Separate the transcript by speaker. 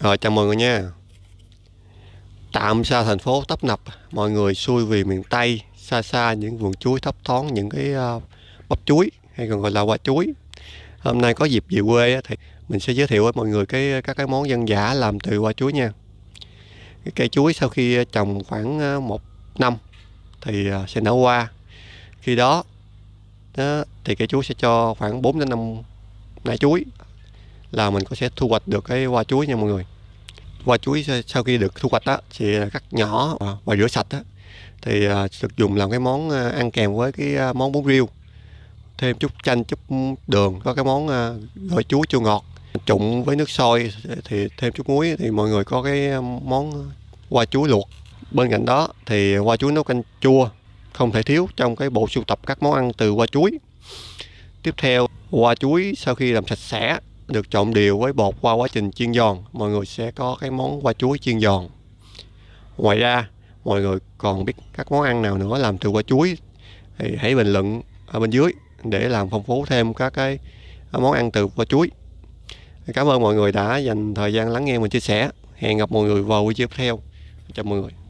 Speaker 1: Rồi chào mừng nha Tạm xa thành phố tấp nập Mọi người xuôi về miền Tây Xa xa những vườn chuối thấp thoáng Những cái uh, bắp chuối Hay còn gọi là quả chuối Hôm nay có dịp về quê thì mình sẽ giới thiệu với mọi người cái các cái món dân giả làm từ quả chuối nha cái cây chuối sau khi trồng khoảng ờ, một năm thì ờ, sẽ nở qua. khi đó, đó thì cây chuối sẽ cho khoảng 4 đến 5 nải chuối là mình có sẽ thu hoạch được cái hoa chuối nha mọi người hoa chuối sau khi được thu hoạch á thì cắt nhỏ và rửa sạch á thì à, được dùng làm cái món à, ăn kèm với cái à, món bún riêu thêm chút chanh chút đường có cái món gỏi chuối chua ngọt trụng với nước sôi thì thêm chút muối thì mọi người có cái món hoa chuối luộc bên cạnh đó thì hoa chuối nấu canh chua không thể thiếu trong cái bộ sưu tập các món ăn từ hoa chuối tiếp theo hoa chuối sau khi làm sạch sẽ được trộn đều với bột qua quá trình chiên giòn mọi người sẽ có cái món qua chuối chiên giòn ngoài ra mọi người còn biết các món ăn nào nữa làm từ qua chuối thì hãy bình luận ở bên dưới để làm phong phú thêm các cái món ăn từ qua chuối cảm ơn mọi người đã dành thời gian lắng nghe mình chia sẻ hẹn gặp mọi người vào video tiếp theo chào mọi người